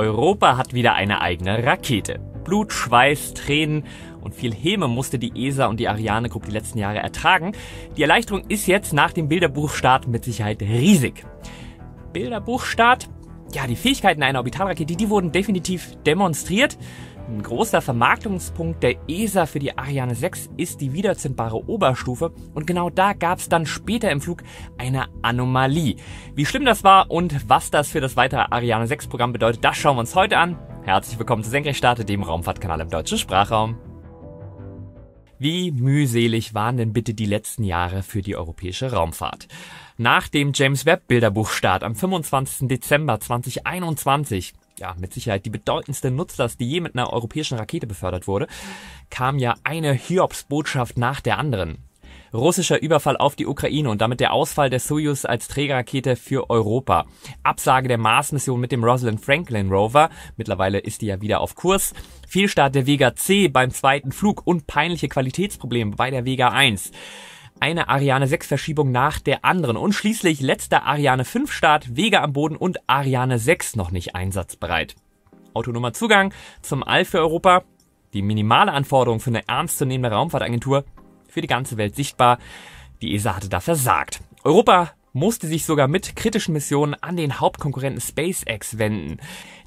Europa hat wieder eine eigene Rakete. Blut, Schweiß, Tränen und viel Häme musste die ESA und die Ariane Group die letzten Jahre ertragen. Die Erleichterung ist jetzt nach dem Bilderbuchstart mit Sicherheit riesig. Bilderbuchstart? Ja, die Fähigkeiten einer Orbitalrakete, die wurden definitiv demonstriert. Ein großer Vermarktungspunkt der ESA für die Ariane 6 ist die wiederzündbare Oberstufe und genau da gab es dann später im Flug eine Anomalie. Wie schlimm das war und was das für das weitere Ariane 6 Programm bedeutet, das schauen wir uns heute an. Herzlich willkommen zu Senkrechtstarte, dem Raumfahrtkanal im deutschen Sprachraum. Wie mühselig waren denn bitte die letzten Jahre für die europäische Raumfahrt? Nach dem James Webb Bilderbuchstart am 25. Dezember 2021 ja, mit Sicherheit die bedeutendste Nutzlast, die je mit einer europäischen Rakete befördert wurde, kam ja eine Hiobs-Botschaft nach der anderen. Russischer Überfall auf die Ukraine und damit der Ausfall der Soyuz als Trägerrakete für Europa. Absage der Mars-Mission mit dem Rosalind Franklin Rover. Mittlerweile ist die ja wieder auf Kurs. Fehlstart der Vega C beim zweiten Flug und peinliche Qualitätsprobleme bei der Vega 1 eine Ariane 6 Verschiebung nach der anderen und schließlich letzter Ariane 5 Start, Wege am Boden und Ariane 6 noch nicht einsatzbereit. Autonomer Zugang zum All für Europa, die minimale Anforderung für eine ernstzunehmende Raumfahrtagentur, für die ganze Welt sichtbar. Die ESA hatte da versagt. Europa musste sich sogar mit kritischen Missionen an den Hauptkonkurrenten SpaceX wenden.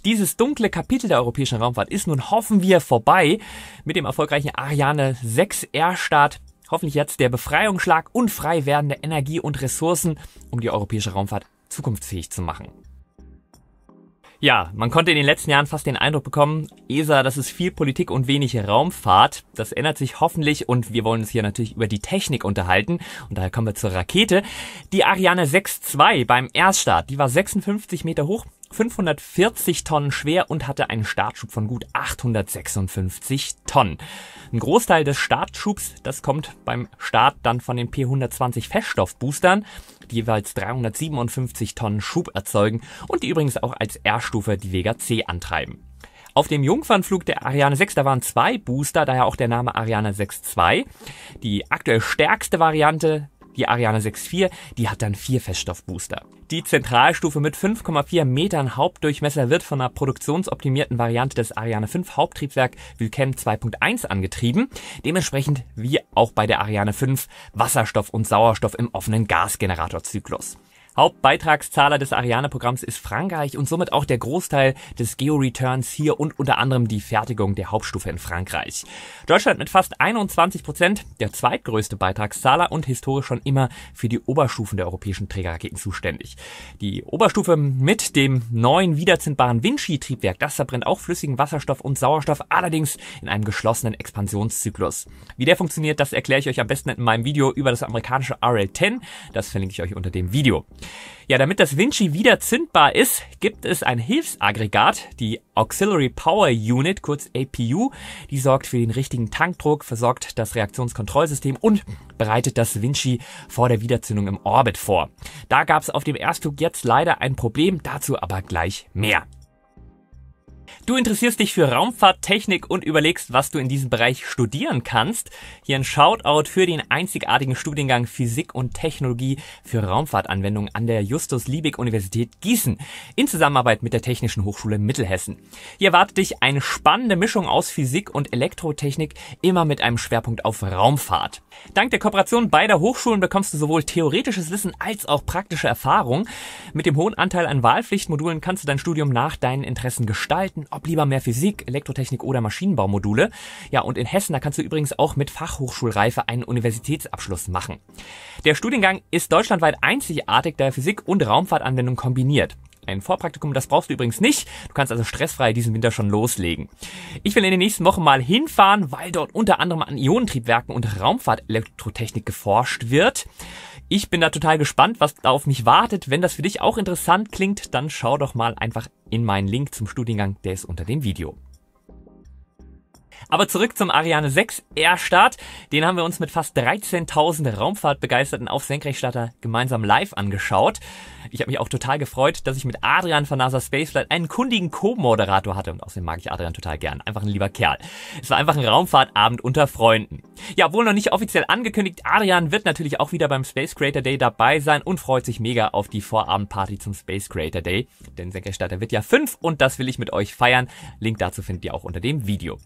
Dieses dunkle Kapitel der europäischen Raumfahrt ist nun, hoffen wir, vorbei. Mit dem erfolgreichen Ariane 6 R-Start Hoffentlich jetzt der Befreiungsschlag und frei werdende Energie und Ressourcen, um die europäische Raumfahrt zukunftsfähig zu machen. Ja, man konnte in den letzten Jahren fast den Eindruck bekommen, ESA, das ist viel Politik und wenig Raumfahrt. Das ändert sich hoffentlich und wir wollen uns hier natürlich über die Technik unterhalten. Und daher kommen wir zur Rakete. Die Ariane 6-2 beim Erststart, die war 56 Meter hoch, 540 Tonnen schwer und hatte einen Startschub von gut 856 Tonnen. Ein Großteil des Startschubs, das kommt beim Start dann von den P120 Feststoffboostern, die jeweils 357 Tonnen Schub erzeugen und die übrigens auch als R-Stufe die Vega C antreiben. Auf dem Jungfernflug der Ariane 6, da waren zwei Booster, daher auch der Name Ariane 6.2. Die aktuell stärkste Variante die Ariane 6.4, die hat dann vier Feststoffbooster. Die Zentralstufe mit 5,4 Metern Hauptdurchmesser wird von einer produktionsoptimierten Variante des Ariane 5 Haupttriebwerk Vulcan 2.1 angetrieben. Dementsprechend wie auch bei der Ariane 5 Wasserstoff und Sauerstoff im offenen Gasgeneratorzyklus. Hauptbeitragszahler des Ariane-Programms ist Frankreich und somit auch der Großteil des Geo-Returns hier und unter anderem die Fertigung der Hauptstufe in Frankreich. Deutschland mit fast 21 Prozent, der zweitgrößte Beitragszahler und historisch schon immer für die Oberstufen der europäischen Trägerraketen zuständig. Die Oberstufe mit dem neuen wiederzündbaren Vinci-Triebwerk, das verbrennt auch flüssigen Wasserstoff und Sauerstoff, allerdings in einem geschlossenen Expansionszyklus. Wie der funktioniert, das erkläre ich euch am besten in meinem Video über das amerikanische RL-10. Das verlinke ich euch unter dem Video. Ja, damit das Vinci wieder zündbar ist, gibt es ein Hilfsaggregat, die Auxiliary Power Unit, kurz APU. Die sorgt für den richtigen Tankdruck, versorgt das Reaktionskontrollsystem und bereitet das Vinci vor der Wiederzündung im Orbit vor. Da gab es auf dem Erstflug jetzt leider ein Problem, dazu aber gleich mehr. Du interessierst dich für Raumfahrt, Technik und überlegst, was du in diesem Bereich studieren kannst. Hier ein Shoutout für den einzigartigen Studiengang Physik und Technologie für Raumfahrtanwendungen an der Justus Liebig Universität Gießen in Zusammenarbeit mit der Technischen Hochschule Mittelhessen. Hier erwartet dich eine spannende Mischung aus Physik und Elektrotechnik, immer mit einem Schwerpunkt auf Raumfahrt. Dank der Kooperation beider Hochschulen bekommst du sowohl theoretisches Wissen als auch praktische Erfahrung. Mit dem hohen Anteil an Wahlpflichtmodulen kannst du dein Studium nach deinen Interessen gestalten, ob lieber mehr Physik, Elektrotechnik oder Maschinenbaumodule. Ja, und in Hessen, da kannst du übrigens auch mit Fachhochschulreife einen Universitätsabschluss machen. Der Studiengang ist deutschlandweit einzigartig, da Physik und Raumfahrtanwendung kombiniert. Ein Vorpraktikum, das brauchst du übrigens nicht. Du kannst also stressfrei diesen Winter schon loslegen. Ich will in den nächsten Wochen mal hinfahren, weil dort unter anderem an Ionentriebwerken und Raumfahrtelektrotechnik geforscht wird. Ich bin da total gespannt, was da auf mich wartet. Wenn das für dich auch interessant klingt, dann schau doch mal einfach in meinen Link zum Studiengang, der ist unter dem Video. Aber zurück zum Ariane 6 Air Start. Den haben wir uns mit fast 13.000 Raumfahrtbegeisterten auf Senkrechtstarter gemeinsam live angeschaut. Ich habe mich auch total gefreut, dass ich mit Adrian von NASA Spaceflight einen kundigen Co-Moderator hatte. Und außerdem mag ich Adrian total gern. Einfach ein lieber Kerl. Es war einfach ein Raumfahrtabend unter Freunden. Ja, wohl noch nicht offiziell angekündigt. Adrian wird natürlich auch wieder beim Space Creator Day dabei sein und freut sich mega auf die Vorabendparty zum Space Creator Day. Denn Senkrechtstarter wird ja 5 und das will ich mit euch feiern. Link dazu findet ihr auch unter dem Video.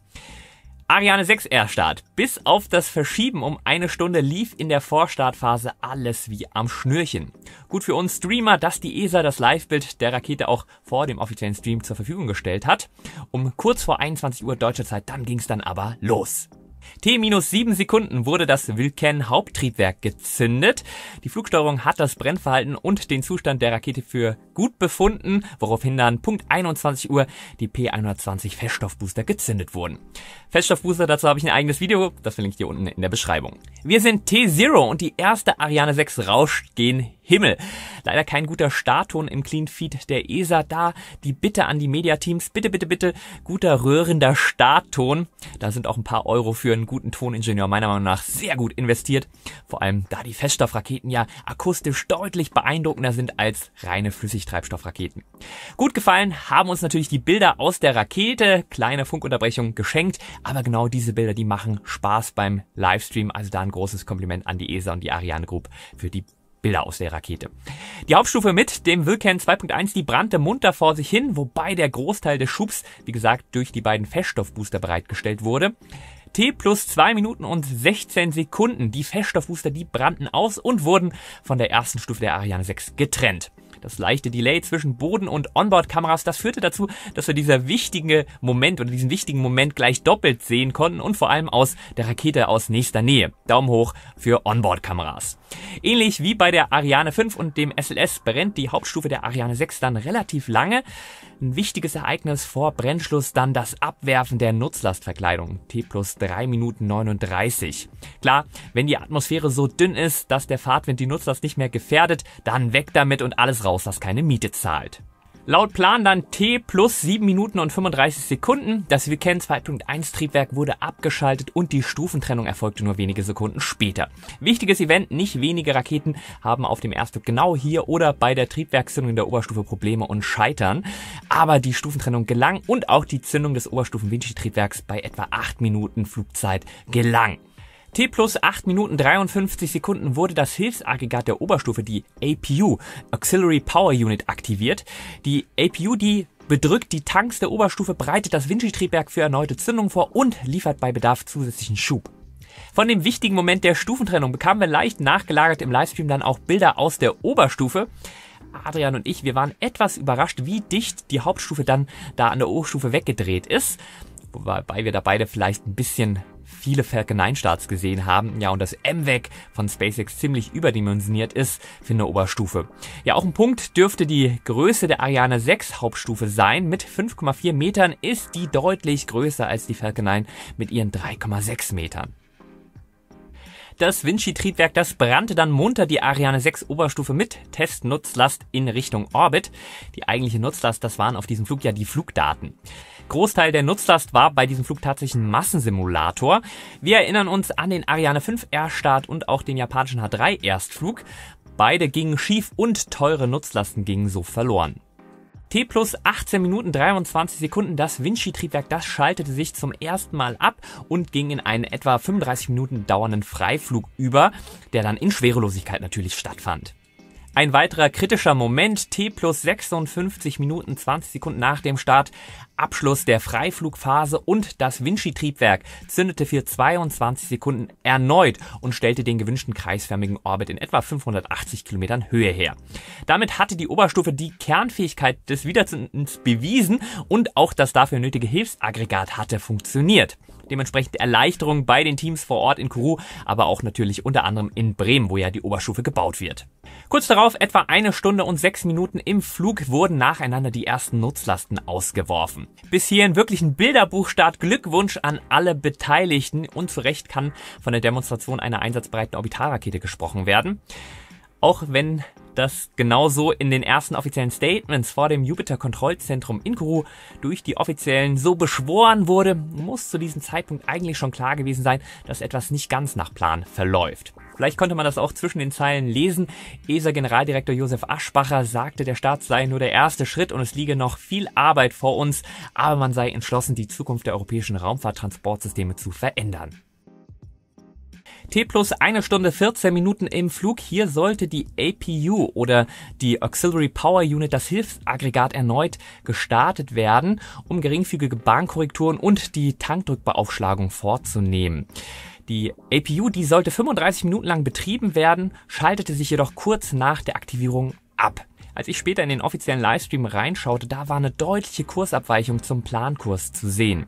Ariane 6 R-Start. Bis auf das Verschieben um eine Stunde lief in der Vorstartphase alles wie am Schnürchen. Gut für uns Streamer, dass die ESA das Livebild der Rakete auch vor dem offiziellen Stream zur Verfügung gestellt hat. Um kurz vor 21 Uhr deutscher Zeit, dann ging's dann aber los. T 7 Sekunden wurde das Wilken Haupttriebwerk gezündet. Die Flugsteuerung hat das Brennverhalten und den Zustand der Rakete für gut befunden, woraufhin dann Punkt 21 Uhr die P120 Feststoffbooster gezündet wurden. Feststoffbooster, dazu habe ich ein eigenes Video, das verlinke ich dir unten in der Beschreibung. Wir sind T0 und die erste Ariane 6 rauscht gehen Himmel. Leider kein guter Startton im Clean Feed der ESA da. Die Bitte an die Mediateams, bitte, bitte, bitte, guter rührender Startton. Da sind auch ein paar Euro für einen guten Toningenieur meiner Meinung nach sehr gut investiert. Vor allem, da die Feststoffraketen ja akustisch deutlich beeindruckender sind als reine Flüssigtreibstoffraketen. Gut gefallen haben uns natürlich die Bilder aus der Rakete. Kleine Funkunterbrechung geschenkt, aber genau diese Bilder, die machen Spaß beim Livestream. Also da ein großes Kompliment an die ESA und die Ariane Group für die Bilder aus der Rakete. Die Hauptstufe mit dem Wilcan 2.1, die brannte munter vor sich hin, wobei der Großteil des Schubs, wie gesagt, durch die beiden Feststoffbooster bereitgestellt wurde. T plus 2 Minuten und 16 Sekunden. Die Feststoffbooster, die brannten aus und wurden von der ersten Stufe der Ariane 6 getrennt das leichte Delay zwischen Boden- und Onboard-Kameras, das führte dazu, dass wir dieser wichtige Moment oder diesen wichtigen Moment gleich doppelt sehen konnten und vor allem aus der Rakete aus nächster Nähe. Daumen hoch für Onboard-Kameras. Ähnlich wie bei der Ariane 5 und dem SLS brennt die Hauptstufe der Ariane 6 dann relativ lange. Ein wichtiges Ereignis vor Brennschluss dann das Abwerfen der Nutzlastverkleidung. T plus 3 Minuten 39. Klar, wenn die Atmosphäre so dünn ist, dass der Fahrtwind die Nutzlast nicht mehr gefährdet, dann weg damit und alles raus Haus, das keine Miete zahlt. Laut Plan dann T plus 7 Minuten und 35 Sekunden. Das Weekend 2.1 Triebwerk wurde abgeschaltet und die Stufentrennung erfolgte nur wenige Sekunden später. Wichtiges Event, nicht wenige Raketen haben auf dem Erstflug genau hier oder bei der Triebwerkszündung der Oberstufe Probleme und scheitern. Aber die Stufentrennung gelang und auch die Zündung des Oberstufen Vinci Triebwerks bei etwa 8 Minuten Flugzeit gelang. T plus 8 Minuten 53 Sekunden wurde das Hilfsaggregat der Oberstufe, die APU, Auxiliary Power Unit, aktiviert. Die APU, die bedrückt die Tanks der Oberstufe, breitet das Vinci-Triebwerk für erneute Zündung vor und liefert bei Bedarf zusätzlichen Schub. Von dem wichtigen Moment der Stufentrennung bekamen wir leicht nachgelagert im Livestream dann auch Bilder aus der Oberstufe. Adrian und ich, wir waren etwas überrascht, wie dicht die Hauptstufe dann da an der Oberstufe weggedreht ist. Wobei wir da beide vielleicht ein bisschen viele Falcon 9 Starts gesehen haben. Ja, und dass MVAC von SpaceX ziemlich überdimensioniert ist für eine Oberstufe. Ja, auch ein Punkt dürfte die Größe der Ariane 6 Hauptstufe sein. Mit 5,4 Metern ist die deutlich größer als die Falcon 9 mit ihren 3,6 Metern. Das Vinci-Triebwerk, das brannte dann munter die Ariane 6 Oberstufe mit Testnutzlast in Richtung Orbit. Die eigentliche Nutzlast, das waren auf diesem Flug ja die Flugdaten. Großteil der Nutzlast war bei diesem Flug tatsächlich ein Massensimulator. Wir erinnern uns an den Ariane 5R und auch den japanischen H3 Erstflug. Beide gingen schief und teure Nutzlasten gingen so verloren. T plus 18 Minuten 23 Sekunden, das Vinci-Triebwerk, das schaltete sich zum ersten Mal ab und ging in einen etwa 35 Minuten dauernden Freiflug über, der dann in Schwerelosigkeit natürlich stattfand. Ein weiterer kritischer Moment, T plus 56 Minuten 20 Sekunden nach dem Start, Abschluss der Freiflugphase und das Vinci-Triebwerk zündete für 22 Sekunden erneut und stellte den gewünschten kreisförmigen Orbit in etwa 580 Kilometern Höhe her. Damit hatte die Oberstufe die Kernfähigkeit des Wiederzündens bewiesen und auch das dafür nötige Hilfsaggregat hatte funktioniert dementsprechend Erleichterungen bei den Teams vor Ort in Kourou, aber auch natürlich unter anderem in Bremen, wo ja die Oberstufe gebaut wird. Kurz darauf, etwa eine Stunde und sechs Minuten im Flug, wurden nacheinander die ersten Nutzlasten ausgeworfen. Bis hierhin wirklich ein Bilderbuchstart. Glückwunsch an alle Beteiligten und zu Recht kann von der Demonstration einer einsatzbereiten Orbitalrakete gesprochen werden auch wenn das genauso in den ersten offiziellen Statements vor dem Jupiter-Kontrollzentrum in Kuru durch die Offiziellen so beschworen wurde, muss zu diesem Zeitpunkt eigentlich schon klar gewesen sein, dass etwas nicht ganz nach Plan verläuft. Vielleicht konnte man das auch zwischen den Zeilen lesen. ESA-Generaldirektor Josef Aschbacher sagte, der Start sei nur der erste Schritt und es liege noch viel Arbeit vor uns, aber man sei entschlossen, die Zukunft der europäischen Raumfahrttransportsysteme zu verändern. T plus eine Stunde 14 Minuten im Flug. Hier sollte die APU oder die Auxiliary Power Unit, das Hilfsaggregat, erneut gestartet werden, um geringfügige Bahnkorrekturen und die Tankdrückbeaufschlagung vorzunehmen. Die APU, die sollte 35 Minuten lang betrieben werden, schaltete sich jedoch kurz nach der Aktivierung ab. Als ich später in den offiziellen Livestream reinschaute, da war eine deutliche Kursabweichung zum Plankurs zu sehen.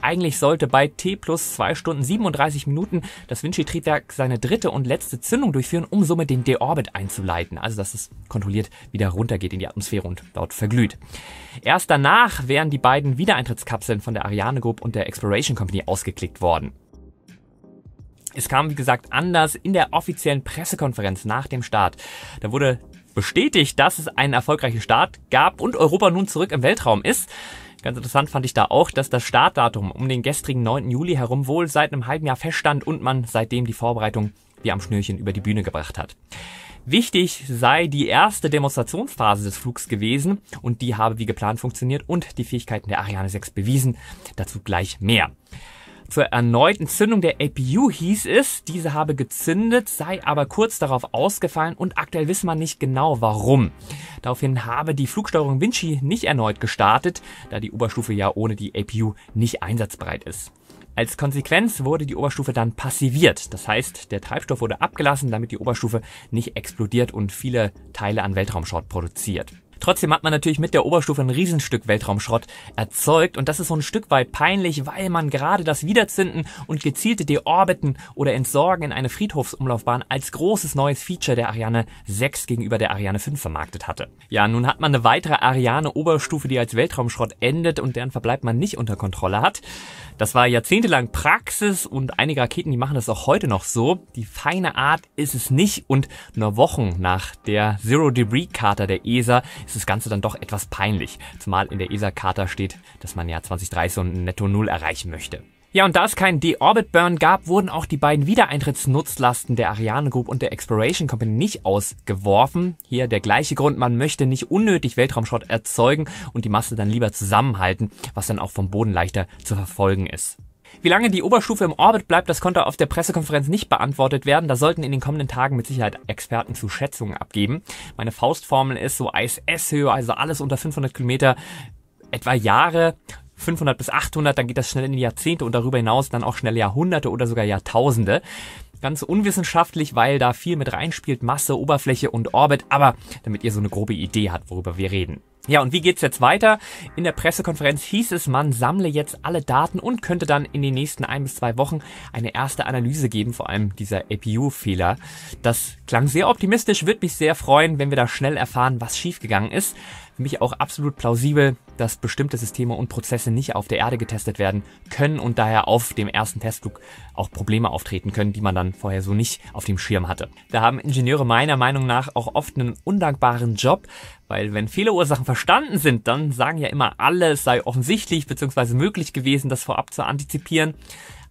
Eigentlich sollte bei T plus 2 Stunden 37 Minuten das Vinci-Triebwerk seine dritte und letzte Zündung durchführen, um somit den Deorbit einzuleiten, also dass es kontrolliert wieder runtergeht in die Atmosphäre und dort verglüht. Erst danach wären die beiden Wiedereintrittskapseln von der Ariane Group und der Exploration Company ausgeklickt worden. Es kam, wie gesagt, anders in der offiziellen Pressekonferenz nach dem Start. Da wurde bestätigt, dass es einen erfolgreichen Start gab und Europa nun zurück im Weltraum ist. Ganz interessant fand ich da auch, dass das Startdatum um den gestrigen 9. Juli herum wohl seit einem halben Jahr feststand und man seitdem die Vorbereitung wie am Schnürchen über die Bühne gebracht hat. Wichtig sei die erste Demonstrationsphase des Flugs gewesen und die habe wie geplant funktioniert und die Fähigkeiten der Ariane 6 bewiesen. Dazu gleich mehr. Zur erneuten Zündung der APU hieß es, diese habe gezündet, sei aber kurz darauf ausgefallen und aktuell wissen wir nicht genau warum. Daraufhin habe die Flugsteuerung Vinci nicht erneut gestartet, da die Oberstufe ja ohne die APU nicht einsatzbereit ist. Als Konsequenz wurde die Oberstufe dann passiviert. Das heißt, der Treibstoff wurde abgelassen, damit die Oberstufe nicht explodiert und viele Teile an Weltraumschrott produziert. Trotzdem hat man natürlich mit der Oberstufe ein Riesenstück Weltraumschrott erzeugt und das ist so ein Stück weit peinlich, weil man gerade das Wiederzünden und gezielte Deorbiten oder Entsorgen in eine Friedhofsumlaufbahn als großes neues Feature der Ariane 6 gegenüber der Ariane 5 vermarktet hatte. Ja, nun hat man eine weitere Ariane Oberstufe, die als Weltraumschrott endet und deren Verbleib man nicht unter Kontrolle hat. Das war jahrzehntelang Praxis und einige Raketen, die machen das auch heute noch so. Die feine Art ist es nicht und nur Wochen nach der Zero Debris Charta der ESA ist das Ganze dann doch etwas peinlich, zumal in der ESA-Charta steht, dass man ja 2030 so ein Netto-Null erreichen möchte. Ja, und da es keinen De-Orbit-Burn gab, wurden auch die beiden Wiedereintrittsnutzlasten der Ariane Group und der Exploration Company nicht ausgeworfen. Hier der gleiche Grund, man möchte nicht unnötig Weltraumschrott erzeugen und die Masse dann lieber zusammenhalten, was dann auch vom Boden leichter zu verfolgen ist. Wie lange die Oberstufe im Orbit bleibt, das konnte auf der Pressekonferenz nicht beantwortet werden. Da sollten in den kommenden Tagen mit Sicherheit Experten zu Schätzungen abgeben. Meine Faustformel ist so ISS-Höhe, also alles unter 500 Kilometer, etwa Jahre. 500 bis 800, dann geht das schnell in die Jahrzehnte und darüber hinaus dann auch schnell Jahrhunderte oder sogar Jahrtausende. Ganz unwissenschaftlich, weil da viel mit reinspielt, Masse, Oberfläche und Orbit, aber damit ihr so eine grobe Idee habt, worüber wir reden. Ja, und wie geht's jetzt weiter? In der Pressekonferenz hieß es, man sammle jetzt alle Daten und könnte dann in den nächsten ein bis zwei Wochen eine erste Analyse geben, vor allem dieser APU-Fehler. Das klang sehr optimistisch, würde mich sehr freuen, wenn wir da schnell erfahren, was schiefgegangen ist. Für mich auch absolut plausibel, dass bestimmte Systeme und Prozesse nicht auf der Erde getestet werden können und daher auf dem ersten Testflug auch Probleme auftreten können, die man dann vorher so nicht auf dem Schirm hatte. Da haben Ingenieure meiner Meinung nach auch oft einen undankbaren Job, weil wenn Fehlerursachen verstanden sind, dann sagen ja immer alle, es sei offensichtlich bzw. möglich gewesen, das vorab zu antizipieren.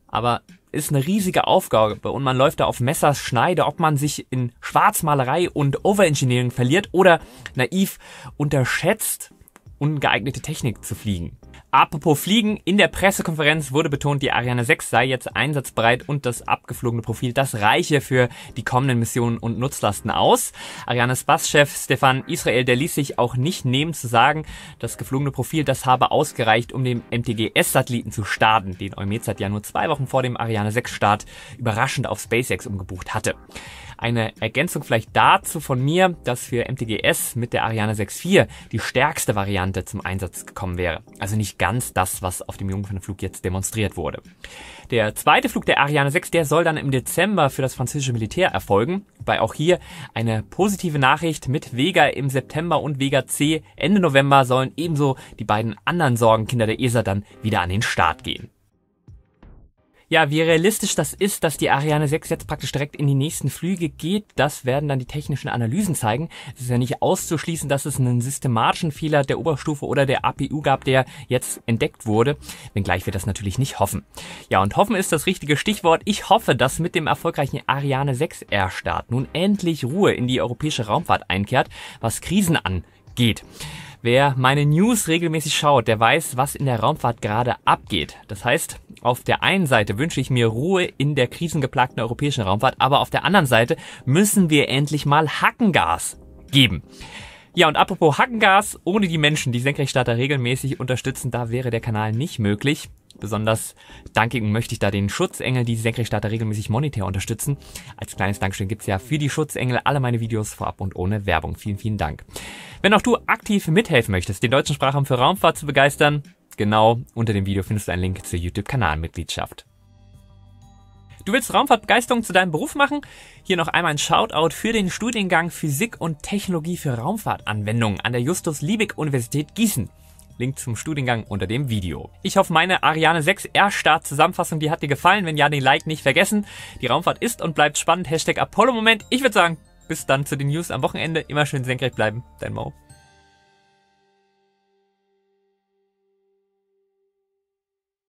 Aber ist eine riesige Aufgabe und man läuft da auf Messers Schneide, ob man sich in Schwarzmalerei und Overengineering verliert oder naiv unterschätzt, ungeeignete Technik zu fliegen. Apropos Fliegen, in der Pressekonferenz wurde betont, die Ariane 6 sei jetzt einsatzbereit und das abgeflogene Profil, das reiche für die kommenden Missionen und Nutzlasten aus. Arianes Basschef Stefan Israel, der ließ sich auch nicht nehmen zu sagen, das geflogene Profil, das habe ausgereicht, um den MTGS-Satelliten zu starten, den EUMETSAT ja nur zwei Wochen vor dem Ariane 6-Start überraschend auf SpaceX umgebucht hatte eine Ergänzung vielleicht dazu von mir, dass für MTGS mit der Ariane 6.4 die stärkste Variante zum Einsatz gekommen wäre. Also nicht ganz das, was auf dem Jungfernflug jetzt demonstriert wurde. Der zweite Flug der Ariane 6, der soll dann im Dezember für das französische Militär erfolgen, wobei auch hier eine positive Nachricht mit Vega im September und Vega C Ende November sollen ebenso die beiden anderen Sorgenkinder der ESA dann wieder an den Start gehen. Ja, wie realistisch das ist, dass die Ariane 6 jetzt praktisch direkt in die nächsten Flüge geht, das werden dann die technischen Analysen zeigen. Es ist ja nicht auszuschließen, dass es einen systematischen Fehler der Oberstufe oder der APU gab, der jetzt entdeckt wurde, wenngleich wir das natürlich nicht hoffen. Ja, und hoffen ist das richtige Stichwort. Ich hoffe, dass mit dem erfolgreichen Ariane 6 air start nun endlich Ruhe in die europäische Raumfahrt einkehrt, was Krisen angeht. Wer meine News regelmäßig schaut, der weiß, was in der Raumfahrt gerade abgeht. Das heißt, auf der einen Seite wünsche ich mir Ruhe in der krisengeplagten europäischen Raumfahrt, aber auf der anderen Seite müssen wir endlich mal Hackengas geben. Ja, und apropos Hackengas, ohne die Menschen, die Senkrechtstarter regelmäßig unterstützen, da wäre der Kanal nicht möglich. Besonders danken möchte ich da den Schutzengel, die Senkrechtstarter regelmäßig monetär unterstützen. Als kleines Dankeschön gibt's ja für die Schutzengel alle meine Videos vorab und ohne Werbung. Vielen, vielen Dank. Wenn auch du aktiv mithelfen möchtest, den deutschen Sprachraum für Raumfahrt zu begeistern, genau unter dem Video findest du einen Link zur YouTube-Kanalmitgliedschaft. Du willst Raumfahrtbegeisterung zu deinem Beruf machen? Hier noch einmal ein Shoutout für den Studiengang Physik und Technologie für Raumfahrtanwendungen an der Justus Liebig Universität Gießen. Link zum Studiengang unter dem Video. Ich hoffe, meine Ariane 6 R-Start Zusammenfassung, die hat dir gefallen. Wenn ja, den Like nicht vergessen. Die Raumfahrt ist und bleibt spannend. Hashtag Apollo-Moment. Ich würde sagen, bis dann zu den News am Wochenende. Immer schön senkrecht bleiben. Dein Mau.